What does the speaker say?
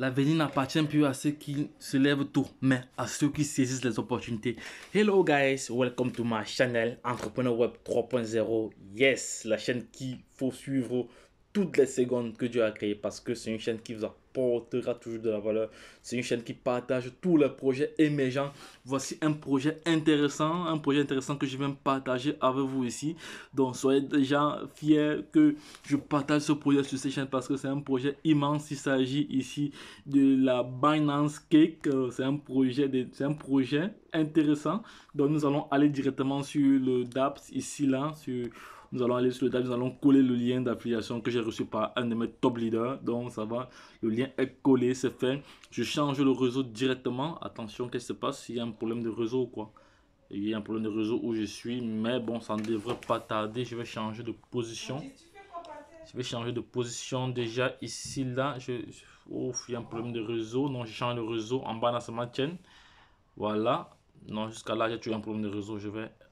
L'avenir n'appartient plus à ceux qui se lèvent tôt, mais à ceux qui saisissent les opportunités. Hello guys, welcome to my channel Entrepreneur Web 3.0. Yes, la chaîne qu'il faut suivre toutes les secondes que Dieu a créé parce que c'est une chaîne qui vous apportera toujours de la valeur. C'est une chaîne qui partage tous les projets émergents. Voici un projet intéressant, un projet intéressant que je vais partager avec vous ici. Donc soyez déjà fiers que je partage ce projet sur cette chaîne parce que c'est un projet immense. Il s'agit ici de la Binance Cake. Euh, c'est un projet, un projet intéressant. Donc nous allons aller directement sur le DAPS ici là sur nous allons aller sur le tab, nous allons coller le lien d'affiliation que j'ai reçu par un de mes top leaders. Donc ça va, le lien est collé, c'est fait. Je change le réseau directement. Attention, qu'est-ce qui se passe s'il y a un problème de réseau ou quoi Il y a un problème de réseau où je suis, mais bon, ça ne devrait pas tarder. Je vais changer de position. Je vais changer de position déjà ici, là. Je, oh, il y a un problème de réseau. Non, je change le réseau en bas dans ma chaîne. Voilà. Non, jusqu'à là, j'ai eu un problème de réseau. Je vais